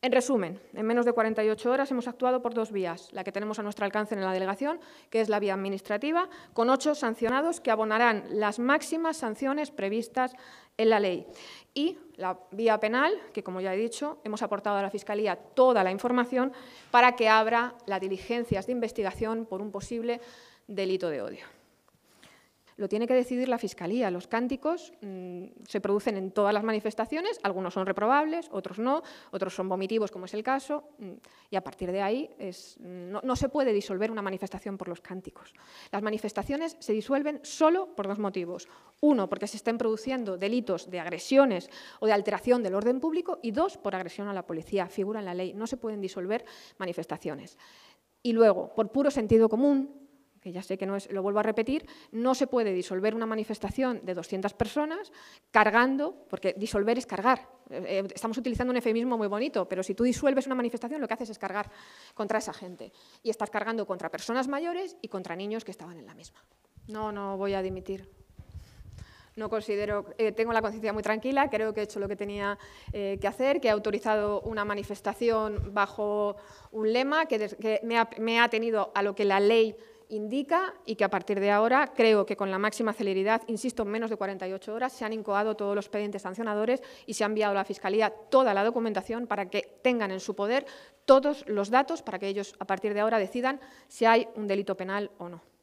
En resumen, en menos de 48 horas hemos actuado por dos vías, la que tenemos a nuestro alcance en la delegación, que es la vía administrativa, con ocho sancionados que abonarán las máximas sanciones previstas en la ley. Y la vía penal, que como ya he dicho, hemos aportado a la Fiscalía toda la información para que abra las diligencias de investigación por un posible delito de odio lo tiene que decidir la Fiscalía. Los cánticos mm, se producen en todas las manifestaciones, algunos son reprobables, otros no, otros son vomitivos, como es el caso, mm, y a partir de ahí mm, no, no se puede disolver una manifestación por los cánticos. Las manifestaciones se disuelven solo por dos motivos. Uno, porque se estén produciendo delitos de agresiones o de alteración del orden público, y dos, por agresión a la policía. Figura en la ley, no se pueden disolver manifestaciones. Y luego, por puro sentido común, ya sé que no es, lo vuelvo a repetir, no se puede disolver una manifestación de 200 personas cargando, porque disolver es cargar. Eh, eh, estamos utilizando un efemismo muy bonito, pero si tú disuelves una manifestación, lo que haces es cargar contra esa gente. Y estás cargando contra personas mayores y contra niños que estaban en la misma. No, no voy a dimitir. No considero, eh, tengo la conciencia muy tranquila, creo que he hecho lo que tenía que hacer, que he autorizado una manifestación bajo un lema que, me ha tenido a lo que la ley indica y que a partir de ahora creo que con la máxima celeridad, insisto, menos de 48 horas, se han incoado todos los expedientes sancionadores y se ha enviado a la Fiscalía toda la documentación para que tengan en su poder todos los datos para que ellos a partir de ahora decidan si hay un delito penal o no.